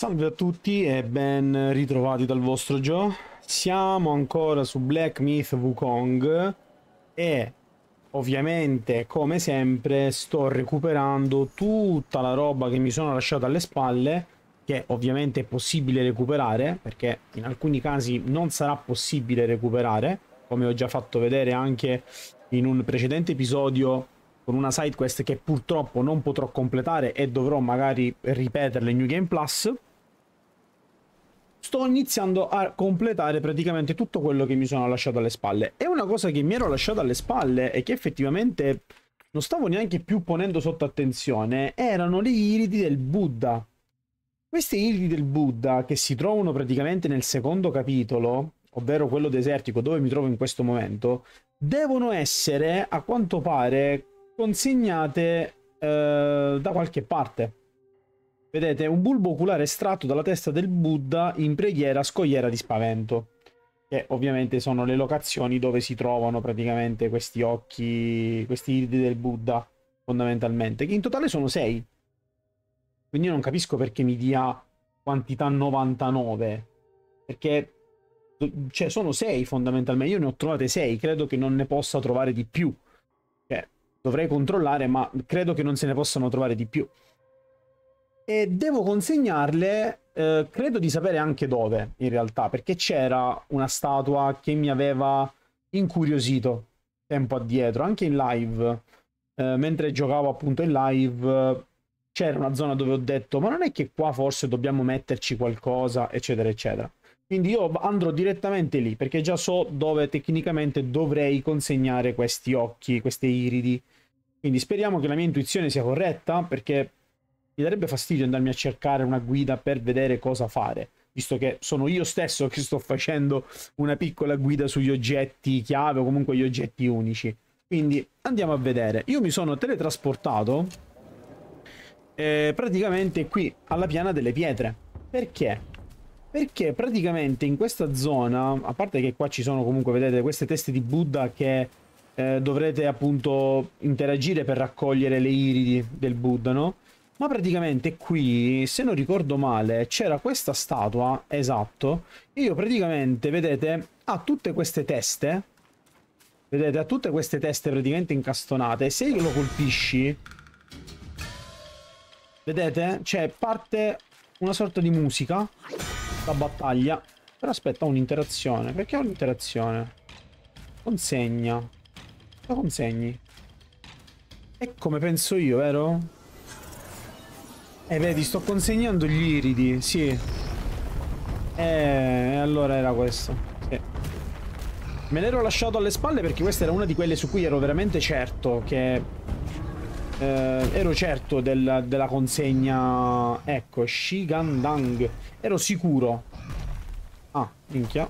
Salve a tutti e ben ritrovati dal vostro Joe. Siamo ancora su Black Myth Wukong e ovviamente come sempre sto recuperando tutta la roba che mi sono lasciato alle spalle che ovviamente è possibile recuperare perché in alcuni casi non sarà possibile recuperare come ho già fatto vedere anche in un precedente episodio con una side quest che purtroppo non potrò completare e dovrò magari ripeterle in New Game Plus sto iniziando a completare praticamente tutto quello che mi sono lasciato alle spalle. E una cosa che mi ero lasciato alle spalle e che effettivamente non stavo neanche più ponendo sotto attenzione erano le iridi del Buddha. Queste iridi del Buddha che si trovano praticamente nel secondo capitolo, ovvero quello desertico dove mi trovo in questo momento, devono essere a quanto pare consegnate eh, da qualche parte. Vedete un bulbo oculare estratto dalla testa del Buddha in preghiera scogliera di spavento, che ovviamente sono le locazioni dove si trovano praticamente questi occhi, questi iridi del Buddha, fondamentalmente, che in totale sono sei. Quindi io non capisco perché mi dia quantità 99, perché cioè, sono sei fondamentalmente, io ne ho trovate sei. credo che non ne possa trovare di più. Cioè, dovrei controllare, ma credo che non se ne possano trovare di più e devo consegnarle eh, credo di sapere anche dove in realtà perché c'era una statua che mi aveva incuriosito tempo addietro anche in live eh, mentre giocavo appunto in live c'era una zona dove ho detto ma non è che qua forse dobbiamo metterci qualcosa eccetera eccetera quindi io andrò direttamente lì perché già so dove tecnicamente dovrei consegnare questi occhi queste iridi quindi speriamo che la mia intuizione sia corretta perché mi darebbe fastidio andarmi a cercare una guida per vedere cosa fare, visto che sono io stesso che sto facendo una piccola guida sugli oggetti chiave o comunque gli oggetti unici. Quindi andiamo a vedere. Io mi sono teletrasportato eh, praticamente qui alla piana delle pietre. Perché? Perché praticamente in questa zona, a parte che qua ci sono comunque, vedete, queste teste di Buddha che eh, dovrete appunto interagire per raccogliere le iridi del Buddha, no? Ma praticamente qui, se non ricordo male, c'era questa statua, esatto. Io praticamente, vedete, ha tutte queste teste. Vedete, ha tutte queste teste praticamente incastonate. Se io lo colpisci... Vedete? Cioè, parte una sorta di musica. da battaglia. Però aspetta, ho un'interazione. Perché ho un'interazione? Consegna. La consegni. È come penso io, vero? eh, vedi, sto consegnando gli iridi, sì. Eh, allora era questo. Sì. Me l'ero lasciato alle spalle perché questa era una di quelle su cui ero veramente certo che... Eh, ero certo del, della consegna... Ecco, Shigandang. Ero sicuro. Ah, minchia.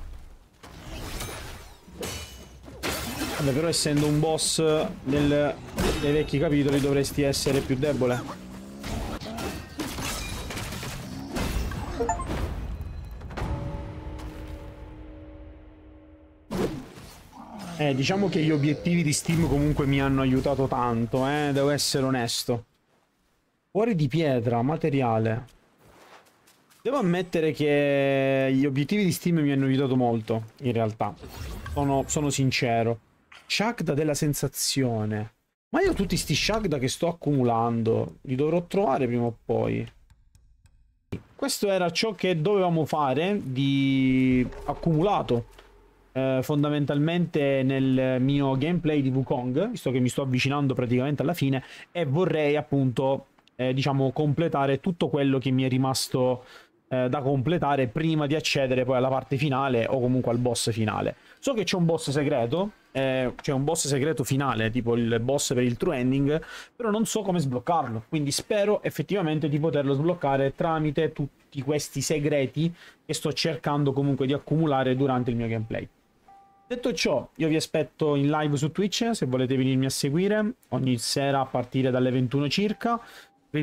Vabbè, però essendo un boss del, dei vecchi capitoli dovresti essere più debole. Eh, diciamo che gli obiettivi di Steam comunque mi hanno aiutato tanto, eh, devo essere onesto. Cuore di pietra, materiale. Devo ammettere che gli obiettivi di Steam mi hanno aiutato molto, in realtà. Sono, sono sincero. Shagda della sensazione. Ma io tutti sti Shagda che sto accumulando, li dovrò trovare prima o poi. Questo era ciò che dovevamo fare di accumulato eh, fondamentalmente nel mio gameplay di Wukong, visto che mi sto avvicinando praticamente alla fine, e vorrei appunto, eh, diciamo, completare tutto quello che mi è rimasto eh, da completare prima di accedere poi alla parte finale o comunque al boss finale. So che c'è un boss segreto, eh, c'è un boss segreto finale, tipo il boss per il true ending, però non so come sbloccarlo, quindi spero effettivamente di poterlo sbloccare tramite tutti questi segreti che sto cercando comunque di accumulare durante il mio gameplay. Detto ciò, io vi aspetto in live su Twitch se volete venirmi a seguire ogni sera a partire dalle 21 circa.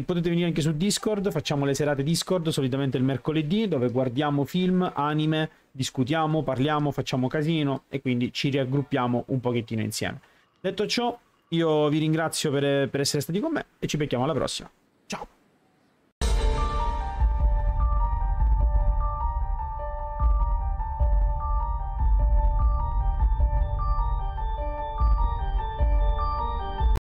Potete venire anche su Discord, facciamo le serate Discord solitamente il mercoledì dove guardiamo film, anime, discutiamo, parliamo, facciamo casino e quindi ci riaggruppiamo un pochettino insieme. Detto ciò, io vi ringrazio per, per essere stati con me e ci becchiamo alla prossima. Ciao!